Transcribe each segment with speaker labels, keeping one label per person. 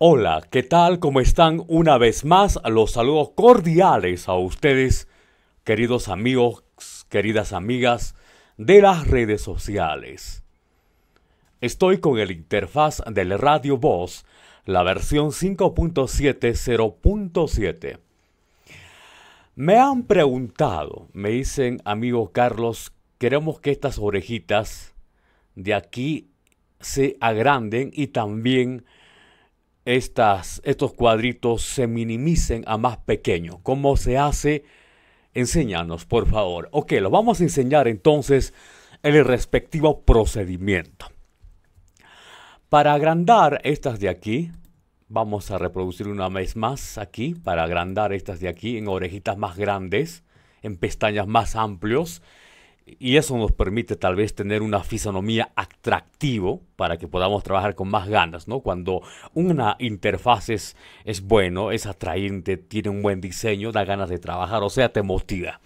Speaker 1: Hola, ¿qué tal? ¿Cómo están? Una vez más, los saludos cordiales a ustedes, queridos amigos, queridas amigas de las redes sociales. Estoy con el interfaz del Radio Voz, la versión 5.70.7. Me han preguntado, me dicen, amigo Carlos, queremos que estas orejitas de aquí se agranden y también estas, estos cuadritos se minimicen a más pequeño. ¿Cómo se hace? Enséñanos, por favor. Ok, lo vamos a enseñar entonces el respectivo procedimiento. Para agrandar estas de aquí, vamos a reproducir una vez más aquí, para agrandar estas de aquí en orejitas más grandes, en pestañas más amplios y eso nos permite tal vez tener una fisonomía atractivo para que podamos trabajar con más ganas, ¿no? Cuando una interfaz es, bueno, es atraente, tiene un buen diseño, da ganas de trabajar, o sea, te motiva.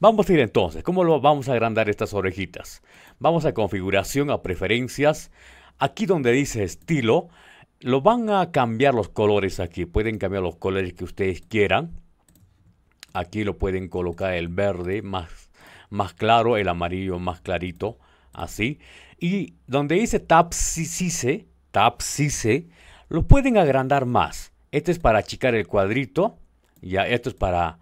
Speaker 1: Vamos a ir entonces, ¿cómo lo vamos a agrandar estas orejitas? Vamos a configuración, a preferencias, aquí donde dice estilo, lo van a cambiar los colores aquí, pueden cambiar los colores que ustedes quieran. Aquí lo pueden colocar el verde más más claro, el amarillo más clarito, así. Y donde dice tapsise tapsise lo pueden agrandar más. Este es para achicar el cuadrito, ya esto es para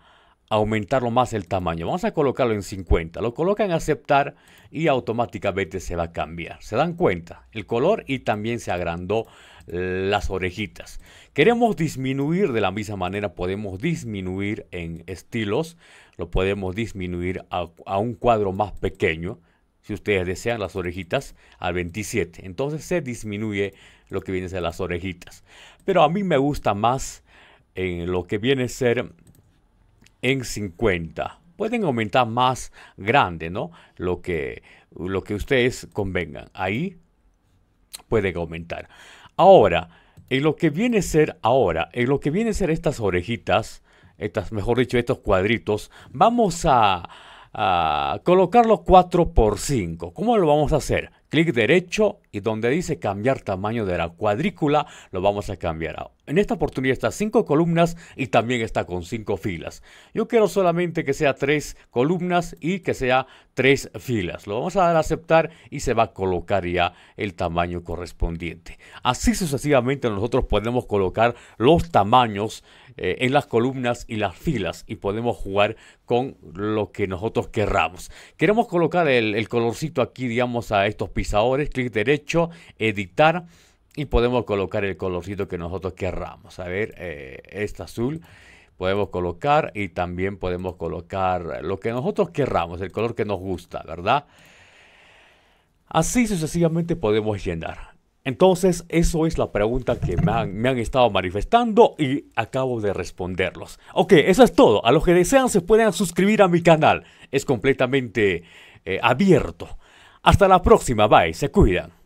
Speaker 1: aumentarlo más el tamaño. Vamos a colocarlo en 50. Lo coloca en aceptar y automáticamente se va a cambiar. Se dan cuenta el color y también se agrandó las orejitas. Queremos disminuir de la misma manera, podemos disminuir en estilos, lo podemos disminuir a, a un cuadro más pequeño si ustedes desean las orejitas al 27. Entonces se disminuye lo que viene a ser las orejitas. Pero a mí me gusta más en lo que viene a ser en 50. Pueden aumentar más grande, ¿no? Lo que, lo que ustedes convengan. Ahí pueden aumentar. Ahora, en lo que viene a ser ahora, en lo que viene a ser estas orejitas, estas, mejor dicho, estos cuadritos, vamos a, a colocarlo 4 por 5. ¿Cómo lo vamos a hacer? clic derecho y donde dice cambiar tamaño de la cuadrícula, lo vamos a cambiar. En esta oportunidad está 5 columnas y también está con 5 filas. Yo quiero solamente que sea 3 columnas y que sea 3 filas. Lo vamos a dar a aceptar y se va a colocar ya el tamaño correspondiente. Así sucesivamente nosotros podemos colocar los tamaños eh, en las columnas y las filas y podemos jugar con lo que nosotros querramos. Queremos colocar el, colorcito aquí, digamos, a estos pisadores, clic derecho, editar y podemos colocar el colorcito que nosotros querramos. A ver, eh, este azul podemos colocar y también podemos colocar lo que nosotros querramos, el color que nos gusta, ¿verdad? Así sucesivamente podemos llenar. Entonces, eso es la pregunta que me han, estado manifestando y acabo de responderlos. Ok, eso es todo. A los que desean se pueden suscribir a mi canal. Es completamente eh, abierto. Hasta la próxima, bye, se cuidan.